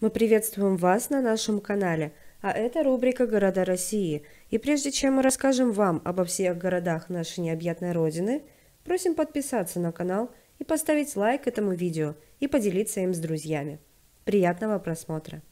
Мы приветствуем вас на нашем канале, а это рубрика «Города России». И прежде чем мы расскажем вам обо всех городах нашей необъятной Родины, просим подписаться на канал и поставить лайк этому видео и поделиться им с друзьями. Приятного просмотра!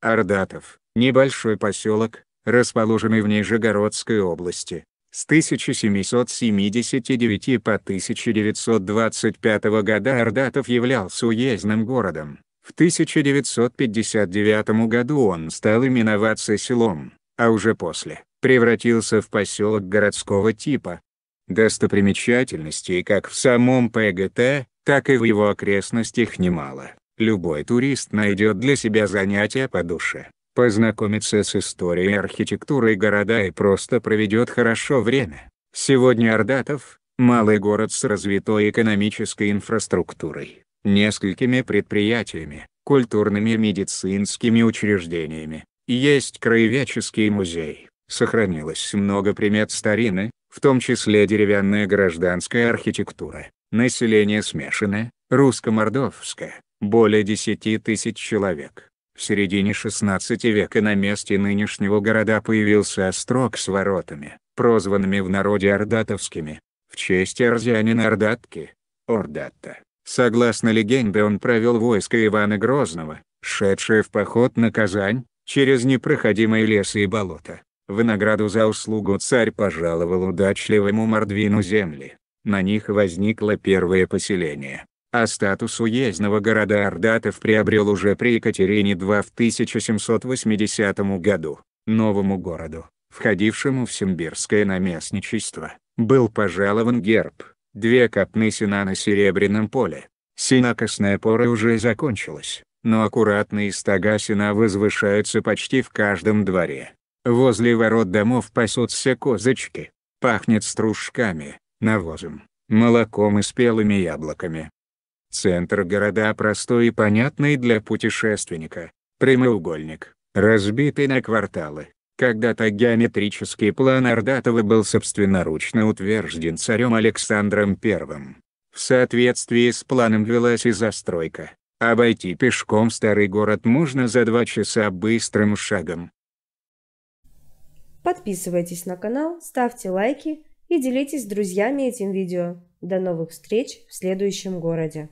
Ардатов – небольшой поселок, расположенный в Нижегородской области. С 1779 по 1925 года Ардатов являлся уездным городом. В 1959 году он стал именоваться селом, а уже после — превратился в поселок городского типа. Достопримечательностей как в самом ПГТ, так и в его окрестностях немало. Любой турист найдет для себя занятие по душе, познакомится с историей и архитектурой города и просто проведет хорошо время. Сегодня Ордатов — малый город с развитой экономической инфраструктурой, несколькими предприятиями, культурными и медицинскими учреждениями, есть краеведческий музей. Сохранилось много примет старины, в том числе деревянная гражданская архитектура, население смешанное, русско-мордовское, более 10 тысяч человек. В середине 16 века на месте нынешнего города появился острог с воротами, прозванными в народе ордатовскими, в честь арзянина Ордатки, Ордатта. Согласно легенде он провел войско Ивана Грозного, шедшее в поход на Казань, через непроходимые лесы и болота. В награду за услугу царь пожаловал удачливому Мордвину земли. На них возникло первое поселение. А статус уездного города Ордатов приобрел уже при Екатерине II в 1780 году. Новому городу, входившему в Симбирское наместничество, был пожалован герб, Две копны сена на серебряном поле. Сенокосная пора уже закончилась, но аккуратные стога сена возвышаются почти в каждом дворе. Возле ворот домов пасутся козочки. Пахнет стружками, навозом, молоком и спелыми яблоками. Центр города простой и понятный для путешественника. Прямоугольник, разбитый на кварталы. Когда-то геометрический план Ордатова был собственноручно утвержден царем Александром I. В соответствии с планом велась и застройка. Обойти пешком старый город можно за два часа быстрым шагом. Подписывайтесь на канал, ставьте лайки и делитесь с друзьями этим видео. До новых встреч в следующем городе.